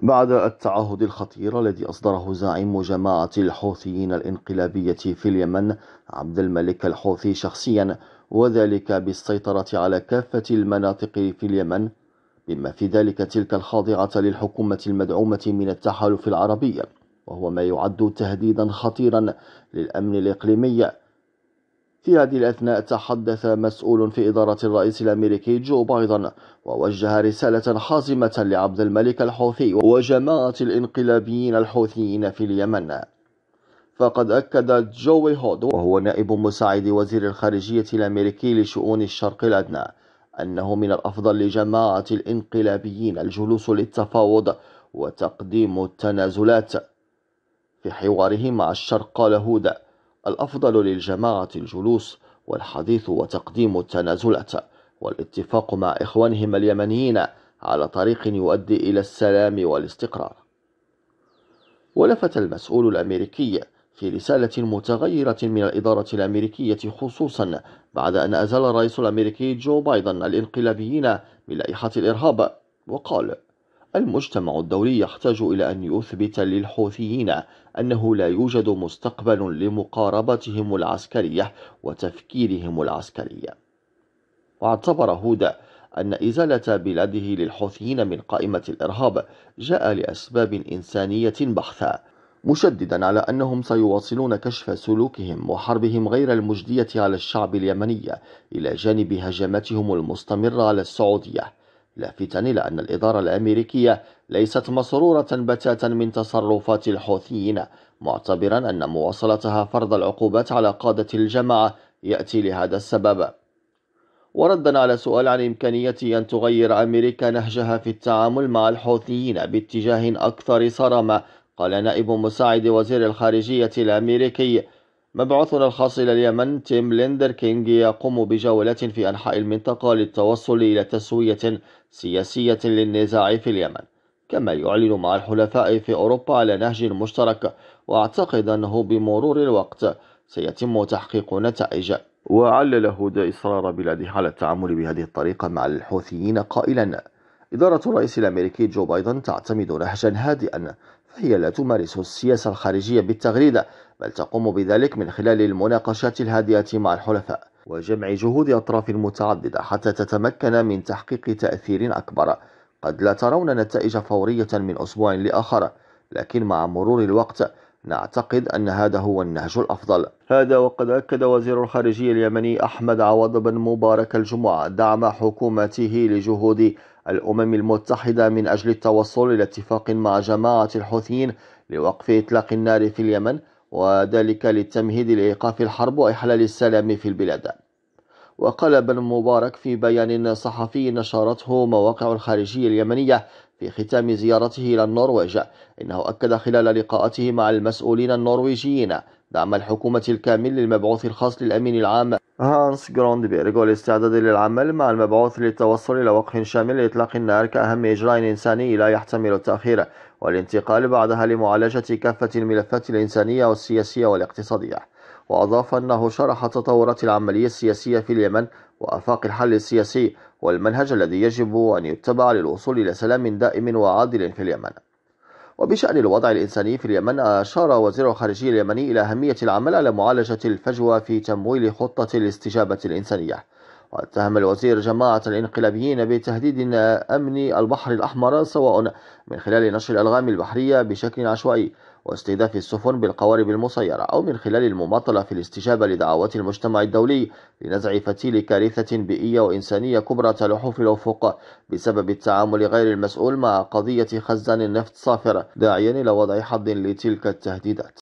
بعد التعهد الخطير الذي أصدره زعيم جماعة الحوثيين الانقلابية في اليمن عبد الملك الحوثي شخصيا وذلك بالسيطرة على كافة المناطق في اليمن بما في ذلك تلك الخاضعة للحكومة المدعومة من التحالف العربي وهو ما يعد تهديدا خطيرا للأمن الإقليمي في هذه الأثناء تحدث مسؤول في إدارة الرئيس الأمريكي جو بايدن ووجه رسالة حازمة لعبد الملك الحوثي وجماعة الإنقلابيين الحوثيين في اليمن فقد أكد جوي هود وهو نائب مساعد وزير الخارجية الأمريكي لشؤون الشرق الأدنى أنه من الأفضل لجماعة الإنقلابيين الجلوس للتفاوض وتقديم التنازلات في حواره مع الشرق قال هود الأفضل للجماعة الجلوس والحديث وتقديم التنازلات والاتفاق مع إخوانهم اليمنيين على طريق يؤدي إلى السلام والاستقرار ولفت المسؤول الأمريكي في رسالة متغيرة من الإدارة الأمريكية خصوصا بعد أن أزال الرئيس الأمريكي جو بايدن الإنقلابيين من لائحة الإرهاب وقال المجتمع الدولي يحتاج إلى أن يثبت للحوثيين أنه لا يوجد مستقبل لمقاربتهم العسكرية وتفكيرهم العسكري واعتبر هودا أن إزالة بلاده للحوثيين من قائمة الإرهاب جاء لأسباب إنسانية بحثة مشددا على أنهم سيواصلون كشف سلوكهم وحربهم غير المجدية على الشعب اليمني إلى جانب هجماتهم المستمرة على السعودية لافتا إلى أن الإدارة الأمريكية ليست مسرورة بتاتا من تصرفات الحوثيين معتبرا أن مواصلتها فرض العقوبات على قادة الجماعة يأتي لهذا السبب وردا على سؤال عن إمكانية أن تغير أمريكا نهجها في التعامل مع الحوثيين باتجاه أكثر صرامة قال نائب مساعد وزير الخارجية الأمريكي مبعوثنا الخاص إلى اليمن تيم ليندر كينج يقوم بجولات في أنحاء المنطقة للتوصل إلى تسوية سياسية للنزاع في اليمن كما يعلن مع الحلفاء في أوروبا على نهج مشترك وأعتقد أنه بمرور الوقت سيتم تحقيق نتائج وعلل هود إصرار بلاده على التعامل بهذه الطريقة مع الحوثيين قائلا إدارة الرئيس الأمريكي جو بايدن تعتمد نهجا هادئا فهي لا تمارس السياسة الخارجية بالتغريدة بل تقوم بذلك من خلال المناقشات الهادئة مع الحلفاء وجمع جهود أطراف متعددة حتى تتمكن من تحقيق تأثير أكبر قد لا ترون نتائج فورية من أسبوع لآخر لكن مع مرور الوقت نعتقد أن هذا هو النهج الأفضل هذا وقد أكد وزير الخارجية اليمني أحمد عوض بن مبارك الجمعة دعم حكومته لجهود الأمم المتحدة من أجل التوصل إلى اتفاق مع جماعة الحوثيين لوقف إطلاق النار في اليمن وذلك للتمهيد لإيقاف الحرب وإحلال السلام في البلاد وقال بن مبارك في بيان صحفي نشرته مواقع الخارجية اليمنية في ختام زيارته إلى النرويج إنه أكد خلال لقاءاته مع المسؤولين النرويجيين دعم الحكومة الكامل للمبعوث الخاص للأمين العام هانس جروندبيرغ والاستعداد للعمل مع المبعوث للتوصل إلى وقف شامل لإطلاق النار كأهم إجراء إنساني لا يحتمل التأخير والانتقال بعدها لمعالجة كافة الملفات الإنسانية والسياسية والاقتصادية وأضاف أنه شرح تطورات العملية السياسية في اليمن وآفاق الحل السياسي والمنهج الذي يجب أن يتبع للوصول إلى سلام دائم وعادل في اليمن وبشأن الوضع الإنساني في اليمن أشار وزير الخارجية اليمني إلى أهمية العمل على معالجة الفجوة في تمويل خطة الاستجابة الإنسانية واتهم الوزير جماعة الانقلابيين بتهديد أمن البحر الأحمر سواء من خلال نشر الألغام البحرية بشكل عشوائي واستهداف السفن بالقوارب المسيرة أو من خلال المماطلة في الاستجابة لدعوات المجتمع الدولي لنزع فتيل كارثة بيئية وإنسانية كبرى تلوح في الأفق بسبب التعامل غير المسؤول مع قضية خزان النفط صافرة داعيا إلى وضع حد لتلك التهديدات